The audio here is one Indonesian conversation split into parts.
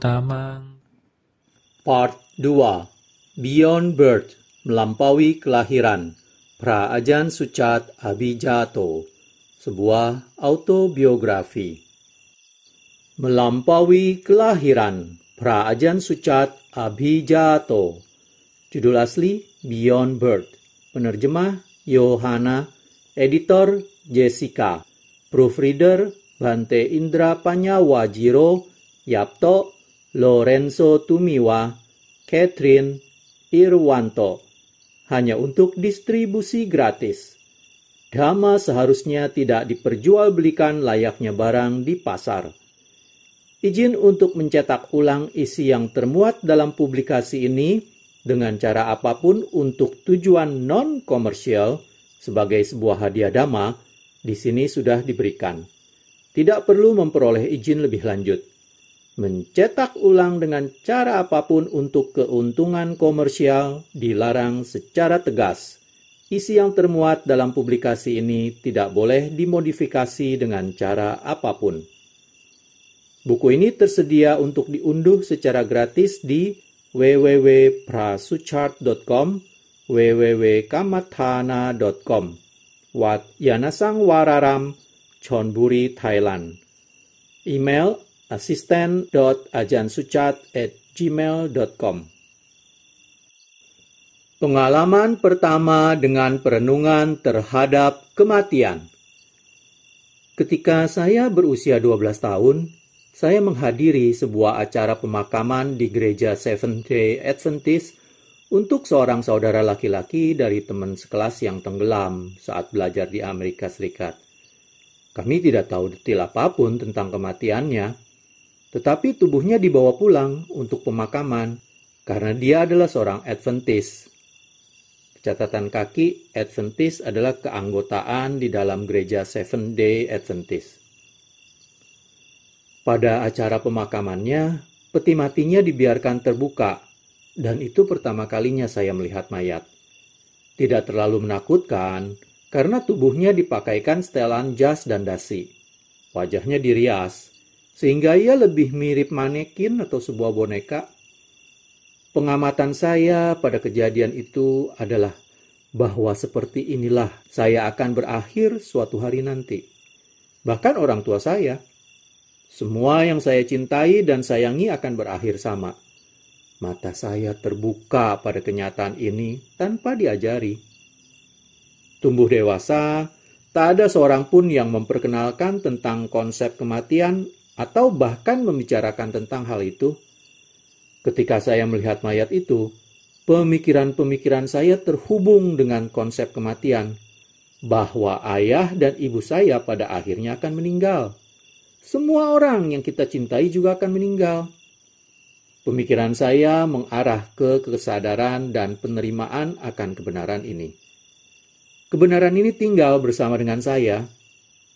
tamang. Part 2 Beyond Birth Melampaui Kelahiran Ajan Sucat Abijato Sebuah autobiografi Melampaui Kelahiran Ajan Sucat Abijato Judul asli Beyond Birth Penerjemah Yohana Editor Jessica Proofreader Bante Indra Panyawa Jiro Yapto Lorenzo Tumiwa Catherine Irwanto hanya untuk distribusi gratis. Dhamma seharusnya tidak diperjualbelikan layaknya barang di pasar. Izin untuk mencetak ulang isi yang termuat dalam publikasi ini dengan cara apapun untuk tujuan non-komersial sebagai sebuah hadiah dama di sini sudah diberikan. Tidak perlu memperoleh izin lebih lanjut. Mencetak ulang dengan cara apapun untuk keuntungan komersial dilarang secara tegas. Isi yang termuat dalam publikasi ini tidak boleh dimodifikasi dengan cara apapun. Buku ini tersedia untuk diunduh secara gratis di www.prasuchart.com www.kamathana.com Wat Chonburi, Thailand ajan sucat at gmail.com Pengalaman pertama dengan perenungan terhadap kematian Ketika saya berusia 12 tahun, saya menghadiri sebuah acara pemakaman di gereja Seventh-day Adventist untuk seorang saudara laki-laki dari teman sekelas yang tenggelam saat belajar di Amerika Serikat, kami tidak tahu detil apapun tentang kematiannya, tetapi tubuhnya dibawa pulang untuk pemakaman karena dia adalah seorang Adventist. Catatan kaki Adventist adalah keanggotaan di dalam gereja Seven Day Adventist. Pada acara pemakamannya, peti matinya dibiarkan terbuka dan itu pertama kalinya saya melihat mayat. Tidak terlalu menakutkan, karena tubuhnya dipakaikan setelan jas dan dasi. Wajahnya dirias, sehingga ia lebih mirip manekin atau sebuah boneka. Pengamatan saya pada kejadian itu adalah bahwa seperti inilah saya akan berakhir suatu hari nanti. Bahkan orang tua saya, semua yang saya cintai dan sayangi akan berakhir sama. Mata saya terbuka pada kenyataan ini tanpa diajari. Tumbuh dewasa, tak ada seorang pun yang memperkenalkan tentang konsep kematian atau bahkan membicarakan tentang hal itu. Ketika saya melihat mayat itu, pemikiran-pemikiran saya terhubung dengan konsep kematian, bahwa ayah dan ibu saya pada akhirnya akan meninggal. Semua orang yang kita cintai juga akan meninggal. Pemikiran saya mengarah ke kesadaran dan penerimaan akan kebenaran ini. Kebenaran ini tinggal bersama dengan saya.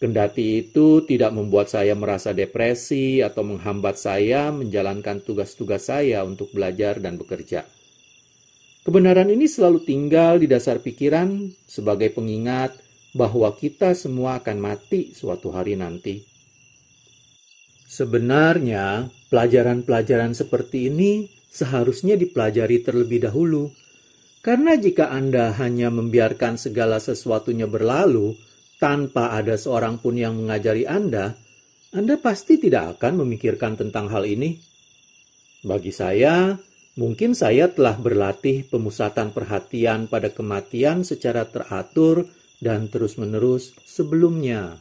Kendati itu tidak membuat saya merasa depresi atau menghambat saya menjalankan tugas-tugas saya untuk belajar dan bekerja. Kebenaran ini selalu tinggal di dasar pikiran sebagai pengingat bahwa kita semua akan mati suatu hari nanti. Sebenarnya, pelajaran-pelajaran seperti ini seharusnya dipelajari terlebih dahulu, karena jika Anda hanya membiarkan segala sesuatunya berlalu tanpa ada seorang pun yang mengajari Anda, Anda pasti tidak akan memikirkan tentang hal ini. Bagi saya, mungkin saya telah berlatih pemusatan perhatian pada kematian secara teratur dan terus-menerus sebelumnya.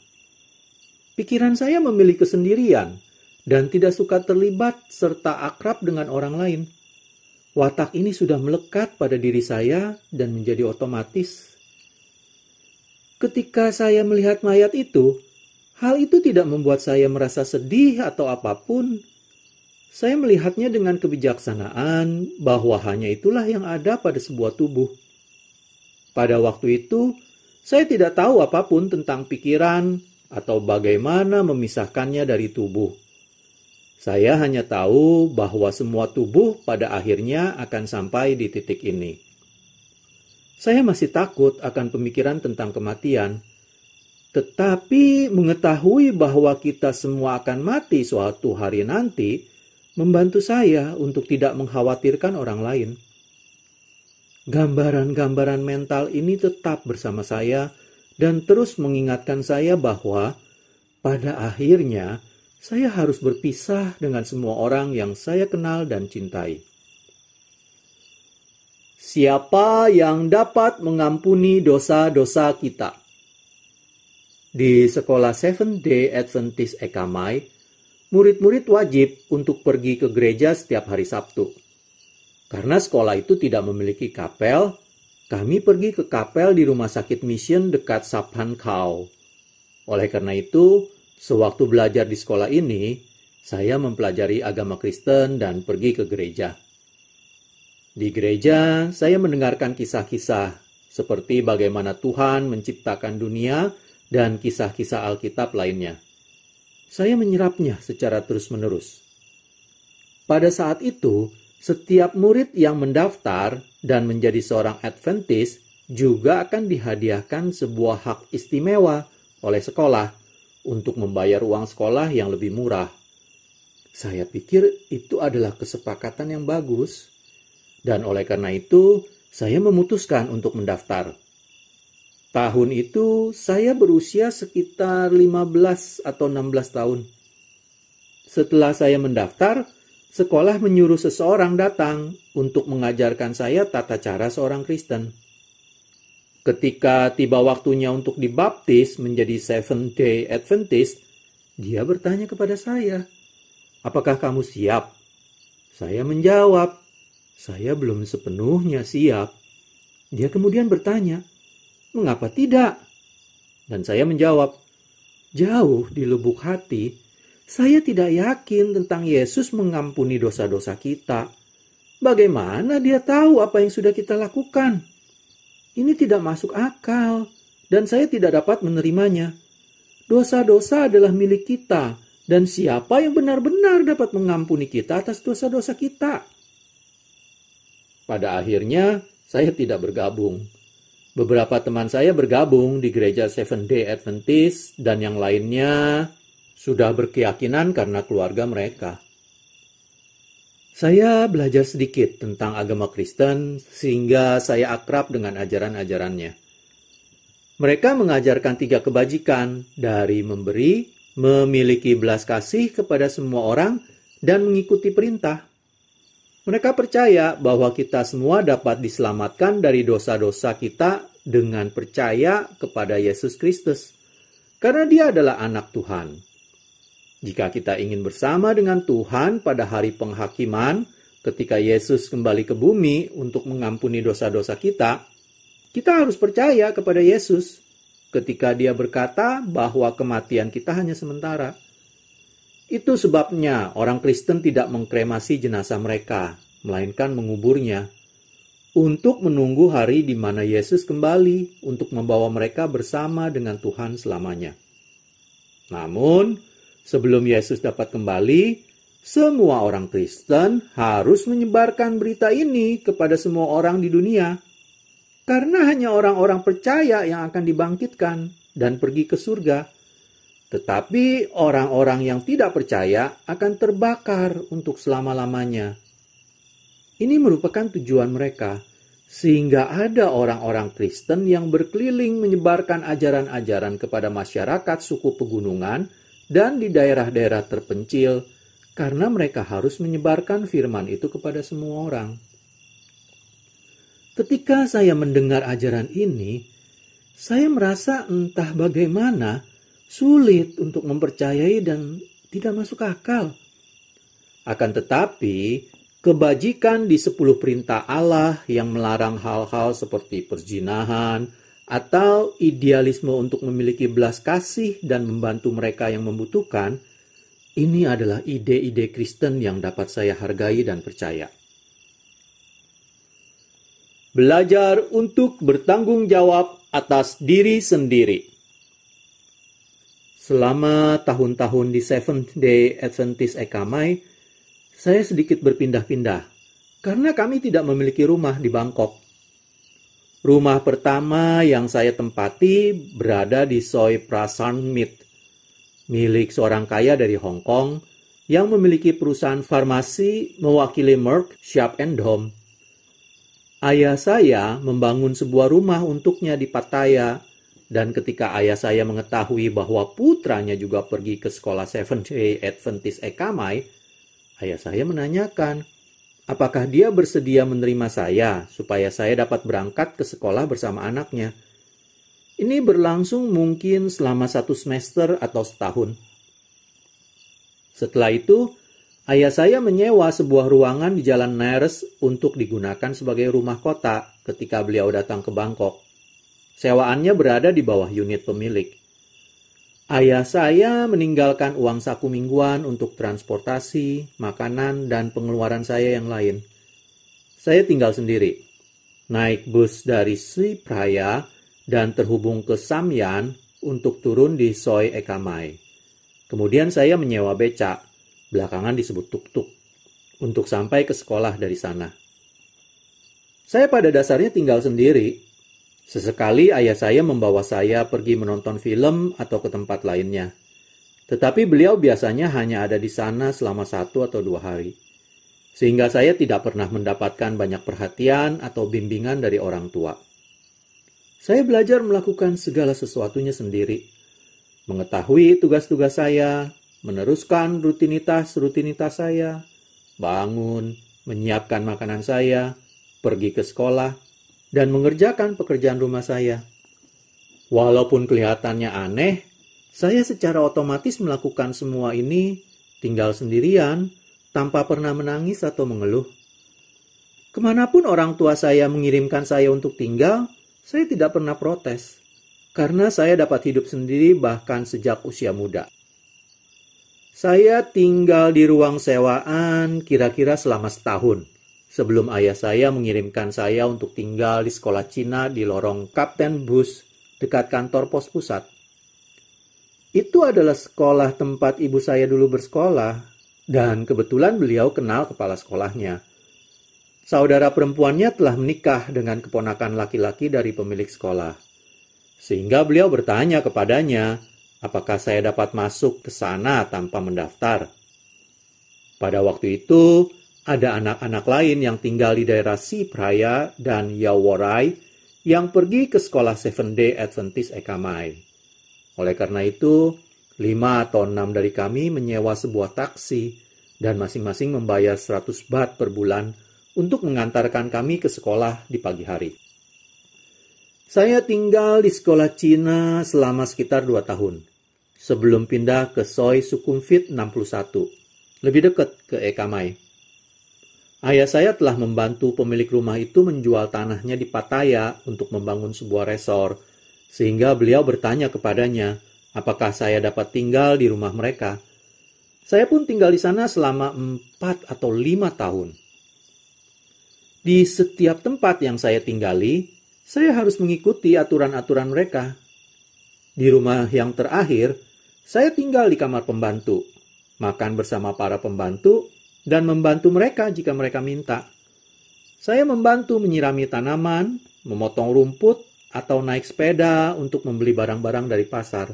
Pikiran saya memilih kesendirian dan tidak suka terlibat serta akrab dengan orang lain. Watak ini sudah melekat pada diri saya dan menjadi otomatis. Ketika saya melihat mayat itu, hal itu tidak membuat saya merasa sedih atau apapun. Saya melihatnya dengan kebijaksanaan bahwa hanya itulah yang ada pada sebuah tubuh. Pada waktu itu, saya tidak tahu apapun tentang pikiran, atau bagaimana memisahkannya dari tubuh. Saya hanya tahu bahwa semua tubuh pada akhirnya akan sampai di titik ini. Saya masih takut akan pemikiran tentang kematian, tetapi mengetahui bahwa kita semua akan mati suatu hari nanti membantu saya untuk tidak mengkhawatirkan orang lain. Gambaran-gambaran mental ini tetap bersama saya dan terus mengingatkan saya bahwa pada akhirnya saya harus berpisah dengan semua orang yang saya kenal dan cintai. Siapa yang dapat mengampuni dosa-dosa kita? Di sekolah Seventh Day Adventist Ekamai, murid-murid wajib untuk pergi ke gereja setiap hari Sabtu. Karena sekolah itu tidak memiliki kapel, kami pergi ke kapel di rumah sakit mission dekat Saphan Kau. Oleh karena itu, sewaktu belajar di sekolah ini, saya mempelajari agama Kristen dan pergi ke gereja. Di gereja, saya mendengarkan kisah-kisah seperti bagaimana Tuhan menciptakan dunia dan kisah-kisah Alkitab lainnya. Saya menyerapnya secara terus-menerus. Pada saat itu, setiap murid yang mendaftar dan menjadi seorang Adventist juga akan dihadiahkan sebuah hak istimewa oleh sekolah untuk membayar uang sekolah yang lebih murah. Saya pikir itu adalah kesepakatan yang bagus, dan oleh karena itu saya memutuskan untuk mendaftar. Tahun itu saya berusia sekitar 15 atau 16 tahun. Setelah saya mendaftar, Sekolah menyuruh seseorang datang untuk mengajarkan saya tata cara seorang Kristen. Ketika tiba waktunya untuk dibaptis menjadi Seventh Day Adventist, dia bertanya kepada saya, "Apakah kamu siap?" Saya menjawab, "Saya belum sepenuhnya siap." Dia kemudian bertanya, "Mengapa tidak?" Dan saya menjawab, "Jauh di lubuk hati, saya tidak yakin tentang Yesus mengampuni dosa-dosa kita. Bagaimana dia tahu apa yang sudah kita lakukan? Ini tidak masuk akal, dan saya tidak dapat menerimanya. Dosa-dosa adalah milik kita, dan siapa yang benar-benar dapat mengampuni kita atas dosa-dosa kita? Pada akhirnya, saya tidak bergabung. Beberapa teman saya bergabung di gereja Seven Day Adventist dan yang lainnya sudah berkeyakinan karena keluarga mereka. Saya belajar sedikit tentang agama Kristen sehingga saya akrab dengan ajaran-ajarannya. Mereka mengajarkan tiga kebajikan dari memberi, memiliki belas kasih kepada semua orang, dan mengikuti perintah. Mereka percaya bahwa kita semua dapat diselamatkan dari dosa-dosa kita dengan percaya kepada Yesus Kristus, karena Dia adalah Anak Tuhan. Jika kita ingin bersama dengan Tuhan pada hari penghakiman, ketika Yesus kembali ke bumi untuk mengampuni dosa-dosa kita, kita harus percaya kepada Yesus ketika dia berkata bahwa kematian kita hanya sementara. Itu sebabnya orang Kristen tidak mengkremasi jenazah mereka, melainkan menguburnya. Untuk menunggu hari di mana Yesus kembali untuk membawa mereka bersama dengan Tuhan selamanya. Namun, Sebelum Yesus dapat kembali, semua orang Kristen harus menyebarkan berita ini kepada semua orang di dunia. Karena hanya orang-orang percaya yang akan dibangkitkan dan pergi ke surga. Tetapi orang-orang yang tidak percaya akan terbakar untuk selama-lamanya. Ini merupakan tujuan mereka, sehingga ada orang-orang Kristen yang berkeliling menyebarkan ajaran-ajaran kepada masyarakat suku pegunungan – dan di daerah-daerah terpencil karena mereka harus menyebarkan firman itu kepada semua orang. Ketika saya mendengar ajaran ini, saya merasa entah bagaimana sulit untuk mempercayai dan tidak masuk akal. Akan tetapi, kebajikan di sepuluh perintah Allah yang melarang hal-hal seperti perzinahan, atau idealisme untuk memiliki belas kasih dan membantu mereka yang membutuhkan, ini adalah ide-ide Kristen yang dapat saya hargai dan percaya. Belajar untuk bertanggung jawab atas diri sendiri. Selama tahun-tahun di Seventh Day Adventist Ekamai, saya sedikit berpindah-pindah karena kami tidak memiliki rumah di Bangkok. Rumah pertama yang saya tempati berada di Soi Prasan Mit, milik seorang kaya dari Hong Kong yang memiliki perusahaan farmasi mewakili Merck Sharp and Home. Ayah saya membangun sebuah rumah untuknya di Pattaya dan ketika ayah saya mengetahui bahwa putranya juga pergi ke sekolah Seventh Day Adventist Ekamai, ayah saya menanyakan, apakah dia bersedia menerima saya supaya saya dapat berangkat ke sekolah bersama anaknya. Ini berlangsung mungkin selama satu semester atau setahun. Setelah itu, ayah saya menyewa sebuah ruangan di Jalan Nares untuk digunakan sebagai rumah kota ketika beliau datang ke Bangkok. Sewaannya berada di bawah unit pemilik. Ayah saya meninggalkan uang saku mingguan untuk transportasi, makanan, dan pengeluaran saya yang lain. Saya tinggal sendiri. Naik bus dari Sri Praya dan terhubung ke Samyan untuk turun di Soi Ekamai. Kemudian saya menyewa becak, belakangan disebut tuk-tuk, untuk sampai ke sekolah dari sana. Saya pada dasarnya tinggal sendiri Sesekali ayah saya membawa saya pergi menonton film atau ke tempat lainnya. Tetapi beliau biasanya hanya ada di sana selama satu atau dua hari. Sehingga saya tidak pernah mendapatkan banyak perhatian atau bimbingan dari orang tua. Saya belajar melakukan segala sesuatunya sendiri. Mengetahui tugas-tugas saya, meneruskan rutinitas-rutinitas saya, bangun, menyiapkan makanan saya, pergi ke sekolah, dan mengerjakan pekerjaan rumah saya. Walaupun kelihatannya aneh, saya secara otomatis melakukan semua ini tinggal sendirian tanpa pernah menangis atau mengeluh. Kemanapun orang tua saya mengirimkan saya untuk tinggal, saya tidak pernah protes karena saya dapat hidup sendiri bahkan sejak usia muda. Saya tinggal di ruang sewaan kira-kira selama setahun sebelum ayah saya mengirimkan saya untuk tinggal di sekolah Cina di lorong Kapten Bus dekat kantor pos pusat. Itu adalah sekolah tempat ibu saya dulu bersekolah dan kebetulan beliau kenal kepala sekolahnya. Saudara perempuannya telah menikah dengan keponakan laki-laki dari pemilik sekolah. Sehingga beliau bertanya kepadanya, apakah saya dapat masuk ke sana tanpa mendaftar. Pada waktu itu, ada anak-anak lain yang tinggal di daerah Sipraya dan Yaworai yang pergi ke sekolah Seven Day Adventist Ekamai. Oleh karena itu, lima atau enam dari kami menyewa sebuah taksi dan masing-masing membayar 100 bat per bulan untuk mengantarkan kami ke sekolah di pagi hari. Saya tinggal di sekolah Cina selama sekitar dua tahun, sebelum pindah ke Soi Sukumfit 61, lebih dekat ke Ekamai. Ayah saya telah membantu pemilik rumah itu menjual tanahnya di Pattaya untuk membangun sebuah resor, sehingga beliau bertanya kepadanya, apakah saya dapat tinggal di rumah mereka. Saya pun tinggal di sana selama empat atau lima tahun. Di setiap tempat yang saya tinggali, saya harus mengikuti aturan-aturan mereka. Di rumah yang terakhir, saya tinggal di kamar pembantu, makan bersama para pembantu, dan membantu mereka jika mereka minta. Saya membantu menyirami tanaman, memotong rumput, atau naik sepeda untuk membeli barang-barang dari pasar.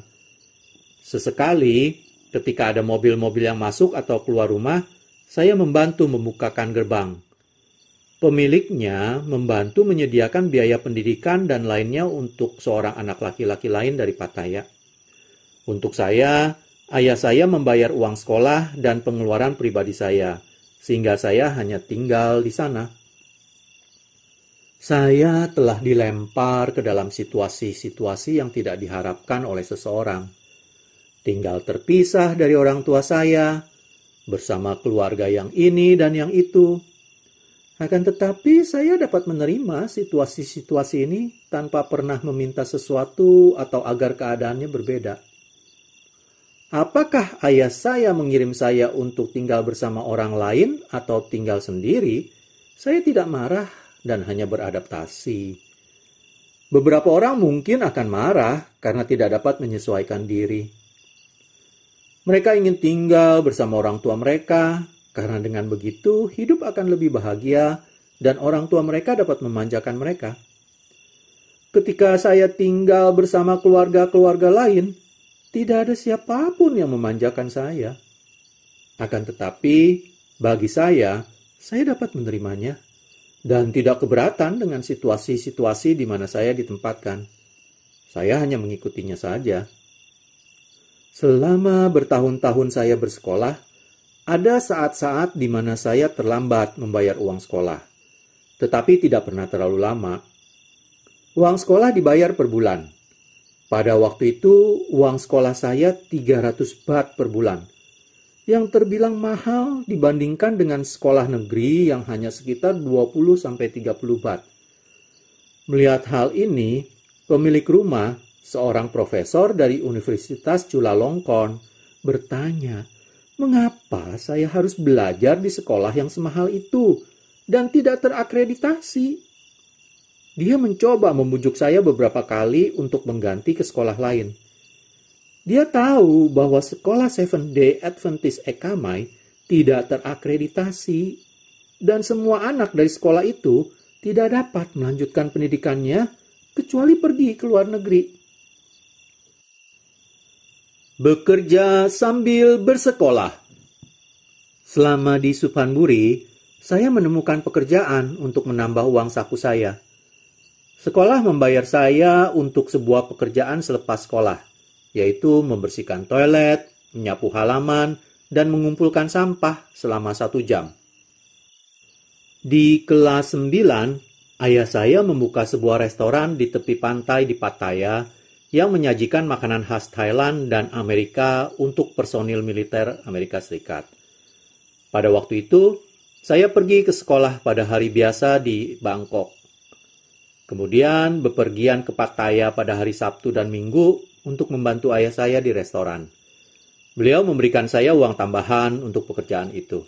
Sesekali, ketika ada mobil-mobil yang masuk atau keluar rumah, saya membantu membukakan gerbang. Pemiliknya membantu menyediakan biaya pendidikan dan lainnya untuk seorang anak laki-laki lain dari Pattaya. Untuk saya, Ayah saya membayar uang sekolah dan pengeluaran pribadi saya, sehingga saya hanya tinggal di sana. Saya telah dilempar ke dalam situasi-situasi yang tidak diharapkan oleh seseorang. Tinggal terpisah dari orang tua saya, bersama keluarga yang ini dan yang itu. Akan tetapi, saya dapat menerima situasi-situasi ini tanpa pernah meminta sesuatu atau agar keadaannya berbeda apakah ayah saya mengirim saya untuk tinggal bersama orang lain atau tinggal sendiri, saya tidak marah dan hanya beradaptasi. Beberapa orang mungkin akan marah karena tidak dapat menyesuaikan diri. Mereka ingin tinggal bersama orang tua mereka karena dengan begitu hidup akan lebih bahagia dan orang tua mereka dapat memanjakan mereka. Ketika saya tinggal bersama keluarga-keluarga lain, tidak ada siapapun yang memanjakan saya. Akan tetapi, bagi saya, saya dapat menerimanya dan tidak keberatan dengan situasi-situasi di mana saya ditempatkan. Saya hanya mengikutinya saja. Selama bertahun-tahun saya bersekolah, ada saat-saat di mana saya terlambat membayar uang sekolah, tetapi tidak pernah terlalu lama. Uang sekolah dibayar per bulan, pada waktu itu, uang sekolah saya 300 bat per bulan, yang terbilang mahal dibandingkan dengan sekolah negeri yang hanya sekitar 20-30 bat. Melihat hal ini, pemilik rumah, seorang profesor dari Universitas Chulalongkorn, bertanya, mengapa saya harus belajar di sekolah yang semahal itu dan tidak terakreditasi? Dia mencoba membujuk saya beberapa kali untuk mengganti ke sekolah lain. Dia tahu bahwa sekolah Seven Day Adventist Ekamai tidak terakreditasi dan semua anak dari sekolah itu tidak dapat melanjutkan pendidikannya kecuali pergi ke luar negeri. Bekerja sambil bersekolah. Selama di Supanburi, saya menemukan pekerjaan untuk menambah uang saku saya. Sekolah membayar saya untuk sebuah pekerjaan selepas sekolah, yaitu membersihkan toilet, menyapu halaman, dan mengumpulkan sampah selama satu jam. Di kelas 9, ayah saya membuka sebuah restoran di tepi pantai di Pattaya yang menyajikan makanan khas Thailand dan Amerika untuk personil militer Amerika Serikat. Pada waktu itu, saya pergi ke sekolah pada hari biasa di Bangkok. Kemudian bepergian ke Pattaya pada hari Sabtu dan Minggu untuk membantu ayah saya di restoran. Beliau memberikan saya uang tambahan untuk pekerjaan itu.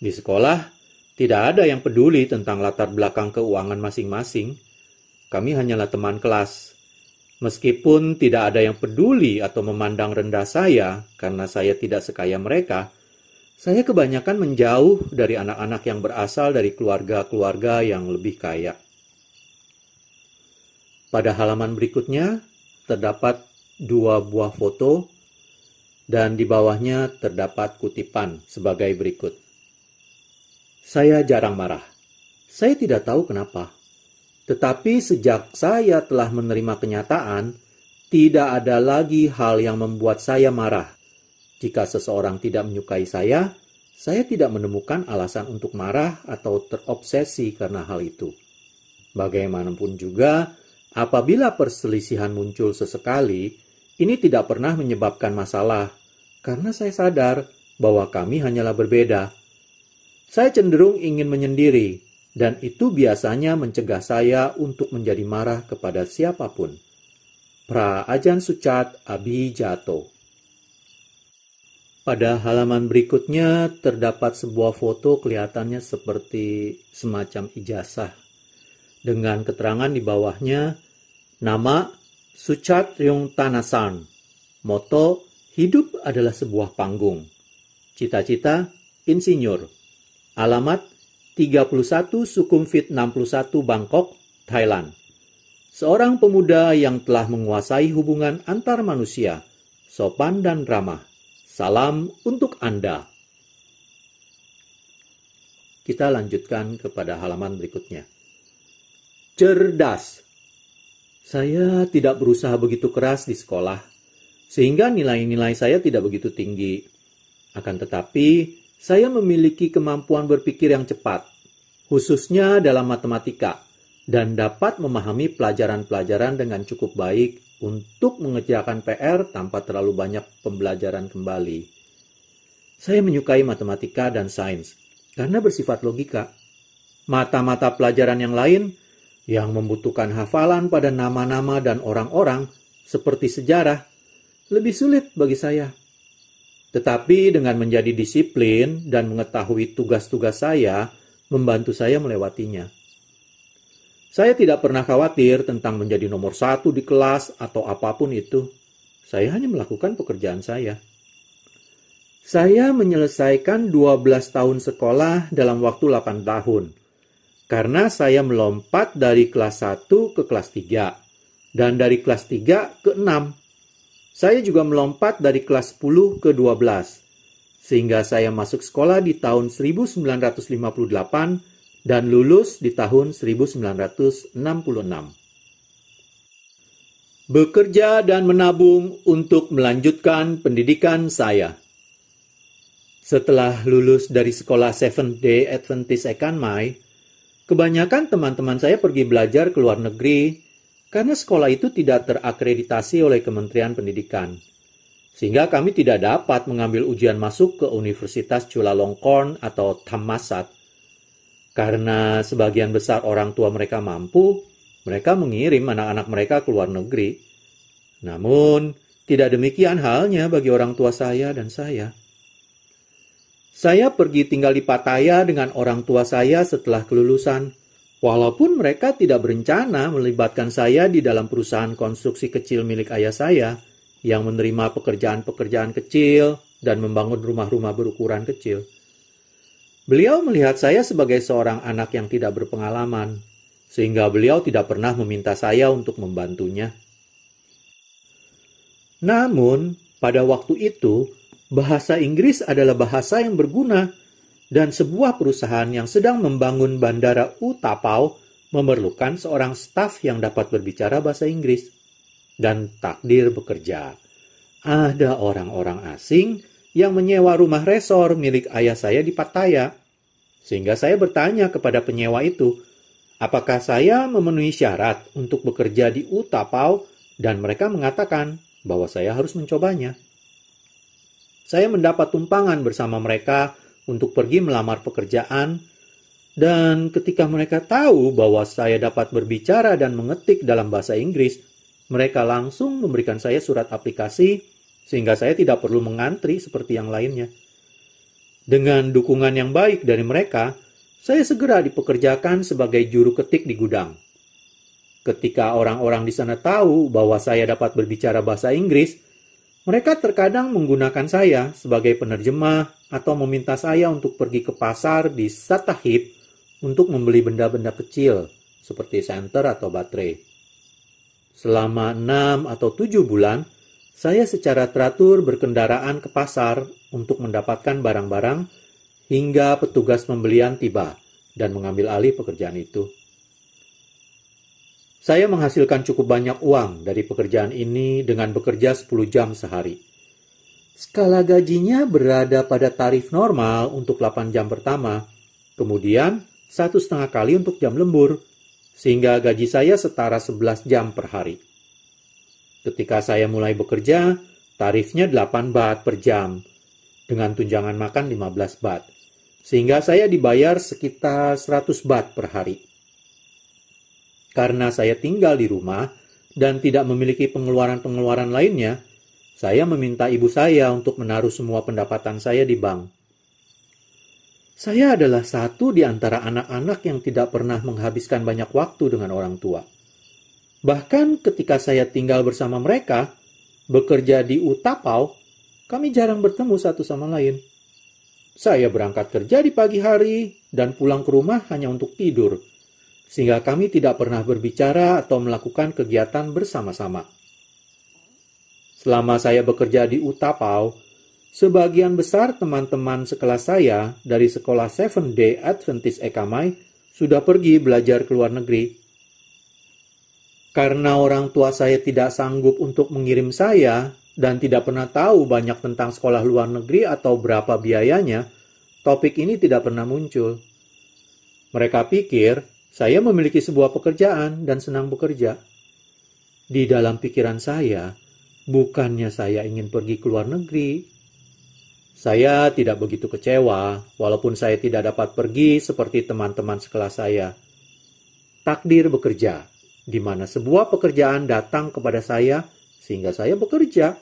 Di sekolah, tidak ada yang peduli tentang latar belakang keuangan masing-masing. Kami hanyalah teman kelas. Meskipun tidak ada yang peduli atau memandang rendah saya karena saya tidak sekaya mereka, saya kebanyakan menjauh dari anak-anak yang berasal dari keluarga-keluarga yang lebih kaya. Pada halaman berikutnya terdapat dua buah foto dan di bawahnya terdapat kutipan sebagai berikut. Saya jarang marah. Saya tidak tahu kenapa. Tetapi sejak saya telah menerima kenyataan, tidak ada lagi hal yang membuat saya marah. Jika seseorang tidak menyukai saya, saya tidak menemukan alasan untuk marah atau terobsesi karena hal itu. Bagaimanapun juga, Apabila perselisihan muncul sesekali, ini tidak pernah menyebabkan masalah, karena saya sadar bahwa kami hanyalah berbeda. Saya cenderung ingin menyendiri, dan itu biasanya mencegah saya untuk menjadi marah kepada siapapun. Pra Ajan Sucat Abi Jato Pada halaman berikutnya terdapat sebuah foto kelihatannya seperti semacam ijazah. Dengan keterangan di bawahnya, Nama Suchat Ryung Tanasan. Moto Hidup adalah sebuah panggung. Cita-cita insinyur. Alamat 31 Sukumvit 61 Bangkok, Thailand. Seorang pemuda yang telah menguasai hubungan antar manusia, sopan dan ramah. Salam untuk Anda. Kita lanjutkan kepada halaman berikutnya. Cerdas saya tidak berusaha begitu keras di sekolah, sehingga nilai-nilai saya tidak begitu tinggi. Akan tetapi, saya memiliki kemampuan berpikir yang cepat, khususnya dalam matematika, dan dapat memahami pelajaran-pelajaran dengan cukup baik untuk mengerjakan PR tanpa terlalu banyak pembelajaran kembali. Saya menyukai matematika dan sains karena bersifat logika. Mata-mata pelajaran yang lain yang membutuhkan hafalan pada nama-nama dan orang-orang seperti sejarah lebih sulit bagi saya. Tetapi dengan menjadi disiplin dan mengetahui tugas-tugas saya, membantu saya melewatinya. Saya tidak pernah khawatir tentang menjadi nomor satu di kelas atau apapun itu. Saya hanya melakukan pekerjaan saya. Saya menyelesaikan 12 tahun sekolah dalam waktu 8 tahun karena saya melompat dari kelas 1 ke kelas 3 dan dari kelas 3 ke 6. Saya juga melompat dari kelas 10 ke 12 sehingga saya masuk sekolah di tahun 1958 dan lulus di tahun 1966. Bekerja dan menabung untuk melanjutkan pendidikan saya. Setelah lulus dari sekolah Seventh Day Adventist Ekanmai, Kebanyakan teman-teman saya pergi belajar ke luar negeri karena sekolah itu tidak terakreditasi oleh Kementerian Pendidikan. Sehingga kami tidak dapat mengambil ujian masuk ke Universitas Chulalongkorn atau Thammasat. Karena sebagian besar orang tua mereka mampu, mereka mengirim anak-anak mereka ke luar negeri. Namun, tidak demikian halnya bagi orang tua saya dan saya. Saya pergi tinggal di Pattaya dengan orang tua saya setelah kelulusan. Walaupun mereka tidak berencana melibatkan saya di dalam perusahaan konstruksi kecil milik ayah saya yang menerima pekerjaan-pekerjaan kecil dan membangun rumah-rumah berukuran kecil. Beliau melihat saya sebagai seorang anak yang tidak berpengalaman, sehingga beliau tidak pernah meminta saya untuk membantunya. Namun, pada waktu itu, bahasa Inggris adalah bahasa yang berguna dan sebuah perusahaan yang sedang membangun bandara Utapau memerlukan seorang staf yang dapat berbicara bahasa Inggris. Dan takdir bekerja. Ada orang-orang asing yang menyewa rumah resor milik ayah saya di Pattaya. Sehingga saya bertanya kepada penyewa itu, apakah saya memenuhi syarat untuk bekerja di Utapau dan mereka mengatakan bahwa saya harus mencobanya saya mendapat tumpangan bersama mereka untuk pergi melamar pekerjaan, dan ketika mereka tahu bahwa saya dapat berbicara dan mengetik dalam bahasa Inggris, mereka langsung memberikan saya surat aplikasi sehingga saya tidak perlu mengantri seperti yang lainnya. Dengan dukungan yang baik dari mereka, saya segera dipekerjakan sebagai juru ketik di gudang. Ketika orang-orang di sana tahu bahwa saya dapat berbicara bahasa Inggris, mereka terkadang menggunakan saya sebagai penerjemah atau meminta saya untuk pergi ke pasar di Satahib untuk membeli benda-benda kecil seperti senter atau baterai. Selama enam atau tujuh bulan, saya secara teratur berkendaraan ke pasar untuk mendapatkan barang-barang hingga petugas pembelian tiba dan mengambil alih pekerjaan itu. Saya menghasilkan cukup banyak uang dari pekerjaan ini dengan bekerja 10 jam sehari. Skala gajinya berada pada tarif normal untuk 8 jam pertama, kemudian satu setengah kali untuk jam lembur, sehingga gaji saya setara 11 jam per hari. Ketika saya mulai bekerja, tarifnya 8 baht per jam, dengan tunjangan makan 15 baht, sehingga saya dibayar sekitar 100 baht per hari. Karena saya tinggal di rumah dan tidak memiliki pengeluaran-pengeluaran lainnya, saya meminta ibu saya untuk menaruh semua pendapatan saya di bank. Saya adalah satu di antara anak-anak yang tidak pernah menghabiskan banyak waktu dengan orang tua. Bahkan ketika saya tinggal bersama mereka, bekerja di Utapau, kami jarang bertemu satu sama lain. Saya berangkat kerja di pagi hari dan pulang ke rumah hanya untuk tidur sehingga kami tidak pernah berbicara atau melakukan kegiatan bersama-sama. Selama saya bekerja di Utapau, sebagian besar teman-teman sekelas saya dari sekolah Seven Day Adventist Ekamai sudah pergi belajar ke luar negeri. Karena orang tua saya tidak sanggup untuk mengirim saya dan tidak pernah tahu banyak tentang sekolah luar negeri atau berapa biayanya, topik ini tidak pernah muncul. Mereka pikir saya memiliki sebuah pekerjaan dan senang bekerja. Di dalam pikiran saya, bukannya saya ingin pergi ke luar negeri. Saya tidak begitu kecewa, walaupun saya tidak dapat pergi seperti teman-teman sekelas saya. Takdir bekerja, di mana sebuah pekerjaan datang kepada saya sehingga saya bekerja.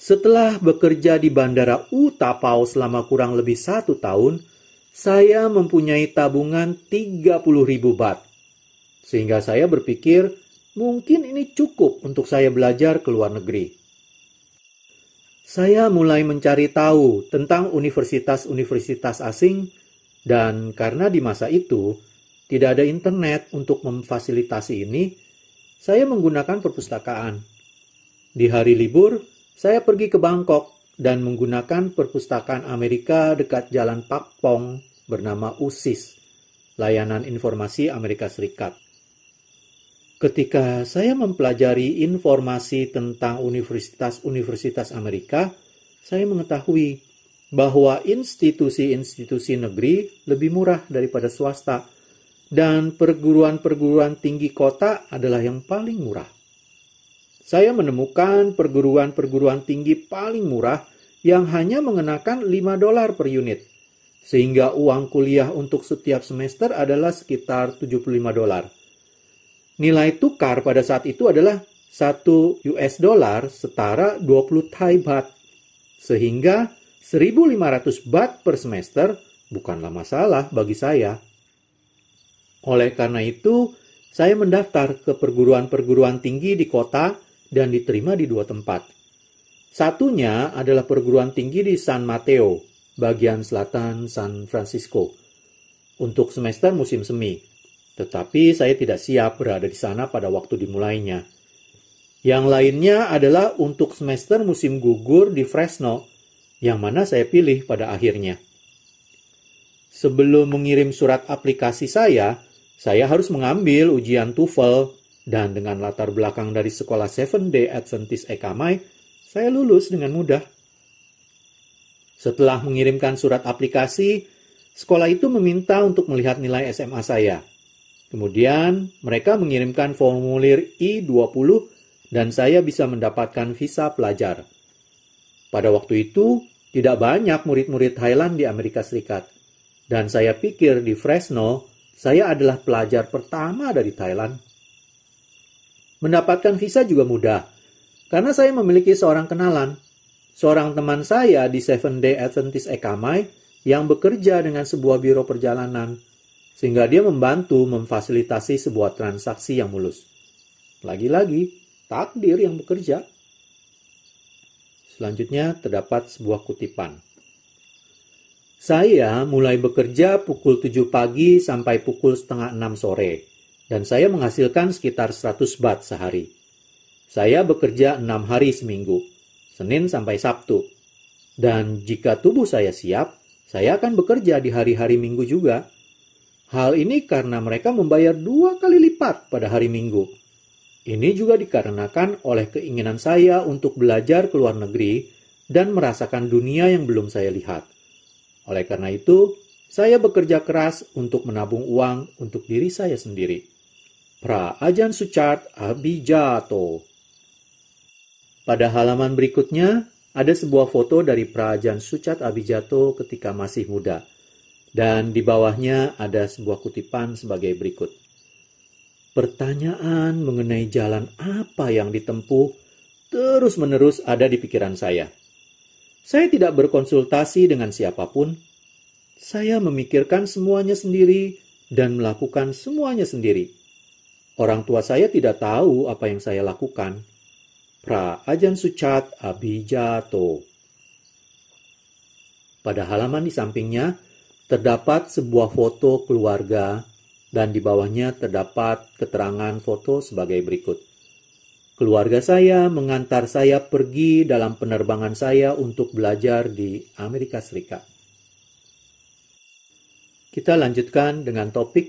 Setelah bekerja di Bandara Utapau selama kurang lebih satu tahun, saya mempunyai tabungan ribu bat. Sehingga saya berpikir mungkin ini cukup untuk saya belajar ke luar negeri. Saya mulai mencari tahu tentang universitas-universitas asing dan karena di masa itu tidak ada internet untuk memfasilitasi ini, saya menggunakan perpustakaan. Di hari libur, saya pergi ke Bangkok dan menggunakan perpustakaan Amerika dekat Jalan Pakpong bernama USIS, Layanan Informasi Amerika Serikat. Ketika saya mempelajari informasi tentang universitas-universitas Amerika, saya mengetahui bahwa institusi-institusi negeri lebih murah daripada swasta, dan perguruan-perguruan tinggi kota adalah yang paling murah. Saya menemukan perguruan-perguruan tinggi paling murah yang hanya mengenakan 5 dolar per unit sehingga uang kuliah untuk setiap semester adalah sekitar 75 dolar. Nilai tukar pada saat itu adalah 1 US dollar setara 20 Thai baht. Sehingga 1500 baht per semester bukanlah masalah bagi saya. Oleh karena itu, saya mendaftar ke perguruan-perguruan tinggi di kota dan diterima di dua tempat. Satunya adalah perguruan tinggi di San Mateo, bagian selatan San Francisco, untuk semester musim semi. Tetapi saya tidak siap berada di sana pada waktu dimulainya. Yang lainnya adalah untuk semester musim gugur di Fresno, yang mana saya pilih pada akhirnya. Sebelum mengirim surat aplikasi saya, saya harus mengambil ujian TOEFL dan dengan latar belakang dari sekolah 7 Day Adventist Ekamai, saya lulus dengan mudah. Setelah mengirimkan surat aplikasi, sekolah itu meminta untuk melihat nilai SMA saya. Kemudian, mereka mengirimkan formulir I-20 dan saya bisa mendapatkan visa pelajar. Pada waktu itu, tidak banyak murid-murid Thailand di Amerika Serikat. Dan saya pikir di Fresno, saya adalah pelajar pertama dari Thailand. Mendapatkan visa juga mudah, karena saya memiliki seorang kenalan Seorang teman saya di Seven Day Adventist Ekamai yang bekerja dengan sebuah biro perjalanan, sehingga dia membantu memfasilitasi sebuah transaksi yang mulus. Lagi-lagi, takdir yang bekerja. Selanjutnya terdapat sebuah kutipan. Saya mulai bekerja pukul 7 pagi sampai pukul setengah 6 sore, dan saya menghasilkan sekitar 100 bat sehari. Saya bekerja 6 hari seminggu, Senin sampai Sabtu. Dan jika tubuh saya siap, saya akan bekerja di hari-hari Minggu juga. Hal ini karena mereka membayar dua kali lipat pada hari Minggu. Ini juga dikarenakan oleh keinginan saya untuk belajar ke luar negeri dan merasakan dunia yang belum saya lihat. Oleh karena itu, saya bekerja keras untuk menabung uang untuk diri saya sendiri. Pra Ajan Sucat Abijato pada halaman berikutnya, ada sebuah foto dari Prajan Sucat Abijato ketika masih muda. Dan di bawahnya ada sebuah kutipan sebagai berikut. Pertanyaan mengenai jalan apa yang ditempuh terus-menerus ada di pikiran saya. Saya tidak berkonsultasi dengan siapapun. Saya memikirkan semuanya sendiri dan melakukan semuanya sendiri. Orang tua saya tidak tahu apa yang saya lakukan pra ajan sucat abijato. Pada halaman di sampingnya terdapat sebuah foto keluarga dan di bawahnya terdapat keterangan foto sebagai berikut. Keluarga saya mengantar saya pergi dalam penerbangan saya untuk belajar di Amerika Serikat. Kita lanjutkan dengan topik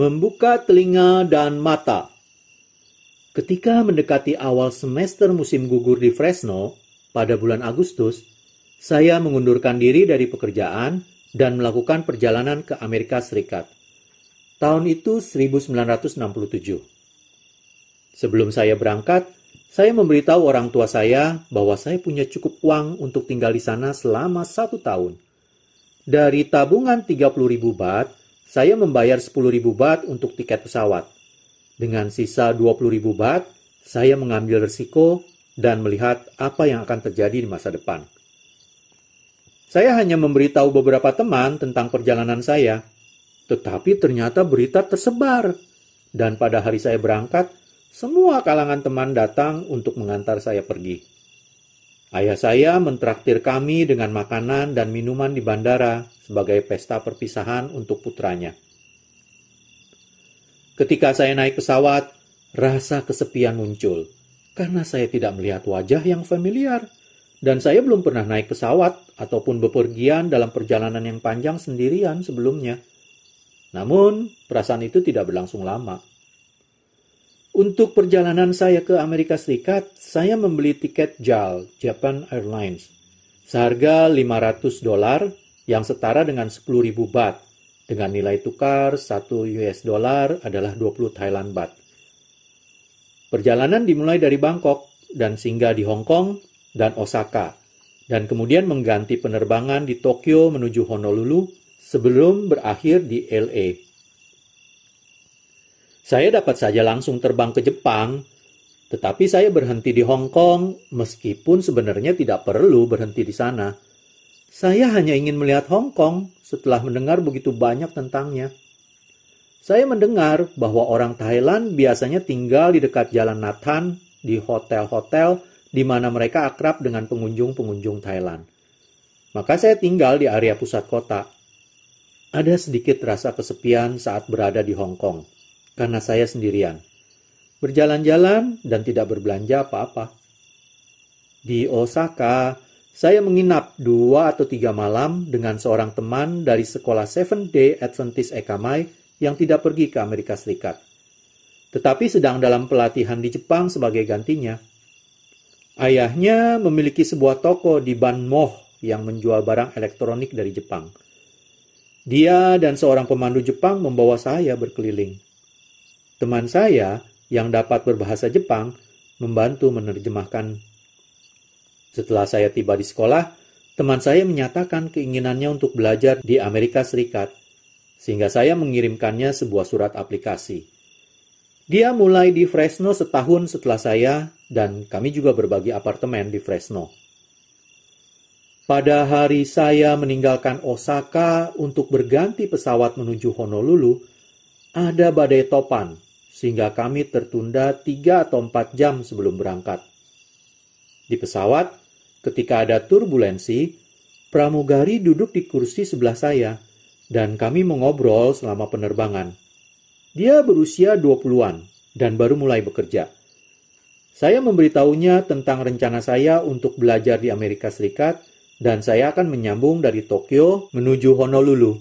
membuka telinga dan mata. Ketika mendekati awal semester musim gugur di Fresno pada bulan Agustus, saya mengundurkan diri dari pekerjaan dan melakukan perjalanan ke Amerika Serikat. Tahun itu 1967. Sebelum saya berangkat, saya memberitahu orang tua saya bahwa saya punya cukup uang untuk tinggal di sana selama satu tahun. Dari tabungan 30.000 bat, saya membayar 10.000 bat untuk tiket pesawat. Dengan sisa ribu bat, saya mengambil risiko dan melihat apa yang akan terjadi di masa depan. Saya hanya memberitahu beberapa teman tentang perjalanan saya, tetapi ternyata berita tersebar. Dan pada hari saya berangkat, semua kalangan teman datang untuk mengantar saya pergi. Ayah saya mentraktir kami dengan makanan dan minuman di bandara sebagai pesta perpisahan untuk putranya. Ketika saya naik pesawat, rasa kesepian muncul karena saya tidak melihat wajah yang familiar dan saya belum pernah naik pesawat ataupun bepergian dalam perjalanan yang panjang sendirian sebelumnya. Namun, perasaan itu tidak berlangsung lama. Untuk perjalanan saya ke Amerika Serikat, saya membeli tiket JAL, Japan Airlines, seharga 500 dolar yang setara dengan 10.000 baht dengan nilai tukar 1 US dollar adalah 20 Thailand baht. Perjalanan dimulai dari Bangkok dan singgah di Hong Kong dan Osaka, dan kemudian mengganti penerbangan di Tokyo menuju Honolulu sebelum berakhir di LA. Saya dapat saja langsung terbang ke Jepang, tetapi saya berhenti di Hong Kong meskipun sebenarnya tidak perlu berhenti di sana. Saya hanya ingin melihat Hong Kong setelah mendengar begitu banyak tentangnya. Saya mendengar bahwa orang Thailand biasanya tinggal di dekat Jalan Nathan di hotel-hotel di mana mereka akrab dengan pengunjung-pengunjung Thailand. Maka saya tinggal di area pusat kota. Ada sedikit rasa kesepian saat berada di Hong Kong karena saya sendirian. Berjalan-jalan dan tidak berbelanja apa-apa. Di Osaka, saya menginap dua atau tiga malam dengan seorang teman dari sekolah Seven Day Adventist Ekamai yang tidak pergi ke Amerika Serikat. Tetapi sedang dalam pelatihan di Jepang sebagai gantinya. Ayahnya memiliki sebuah toko di Banmoh yang menjual barang elektronik dari Jepang. Dia dan seorang pemandu Jepang membawa saya berkeliling. Teman saya yang dapat berbahasa Jepang membantu menerjemahkan setelah saya tiba di sekolah, teman saya menyatakan keinginannya untuk belajar di Amerika Serikat, sehingga saya mengirimkannya sebuah surat aplikasi. Dia mulai di Fresno setahun setelah saya, dan kami juga berbagi apartemen di Fresno. Pada hari saya meninggalkan Osaka untuk berganti pesawat menuju Honolulu, ada badai topan, sehingga kami tertunda tiga atau empat jam sebelum berangkat. Di pesawat, ketika ada turbulensi, pramugari duduk di kursi sebelah saya dan kami mengobrol selama penerbangan. Dia berusia 20-an dan baru mulai bekerja. Saya memberitahunya tentang rencana saya untuk belajar di Amerika Serikat dan saya akan menyambung dari Tokyo menuju Honolulu.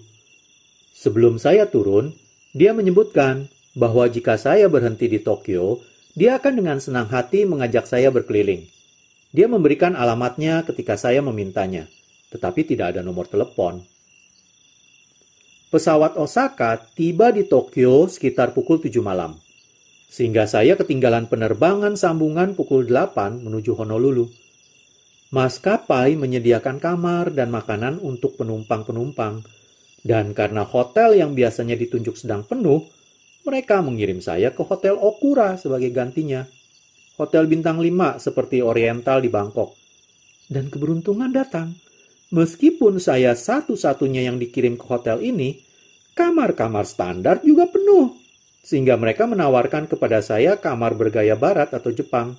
Sebelum saya turun, dia menyebutkan bahwa jika saya berhenti di Tokyo, dia akan dengan senang hati mengajak saya berkeliling. Dia memberikan alamatnya ketika saya memintanya, tetapi tidak ada nomor telepon. Pesawat Osaka tiba di Tokyo sekitar pukul 7 malam, sehingga saya ketinggalan penerbangan sambungan pukul 8 menuju Honolulu. Maskapai menyediakan kamar dan makanan untuk penumpang-penumpang, dan karena hotel yang biasanya ditunjuk sedang penuh, mereka mengirim saya ke Hotel Okura sebagai gantinya hotel bintang lima seperti Oriental di Bangkok. Dan keberuntungan datang. Meskipun saya satu-satunya yang dikirim ke hotel ini, kamar-kamar standar juga penuh. Sehingga mereka menawarkan kepada saya kamar bergaya barat atau Jepang.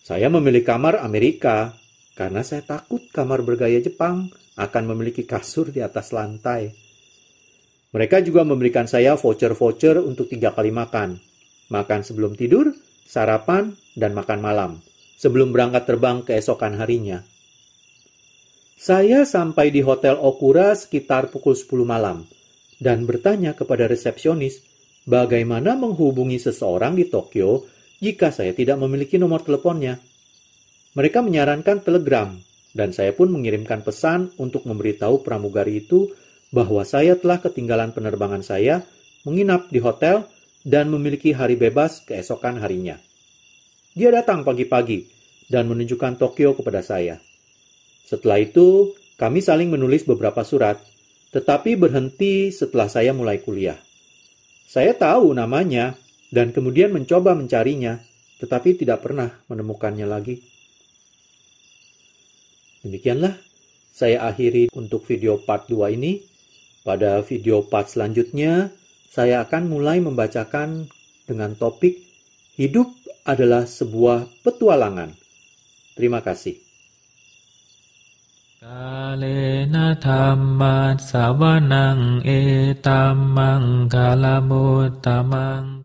Saya memilih kamar Amerika karena saya takut kamar bergaya Jepang akan memiliki kasur di atas lantai. Mereka juga memberikan saya voucher-voucher untuk tiga kali makan. Makan sebelum tidur, sarapan, dan makan malam sebelum berangkat terbang keesokan harinya. Saya sampai di Hotel Okura sekitar pukul 10 malam dan bertanya kepada resepsionis bagaimana menghubungi seseorang di Tokyo jika saya tidak memiliki nomor teleponnya. Mereka menyarankan telegram dan saya pun mengirimkan pesan untuk memberitahu pramugari itu bahwa saya telah ketinggalan penerbangan saya, menginap di hotel, dan memiliki hari bebas keesokan harinya. Dia datang pagi-pagi dan menunjukkan Tokyo kepada saya. Setelah itu, kami saling menulis beberapa surat, tetapi berhenti setelah saya mulai kuliah. Saya tahu namanya dan kemudian mencoba mencarinya, tetapi tidak pernah menemukannya lagi. Demikianlah saya akhiri untuk video part 2 ini. Pada video part selanjutnya, saya akan mulai membacakan dengan topik Hidup adalah sebuah petualangan. Terima kasih. E kalamutamang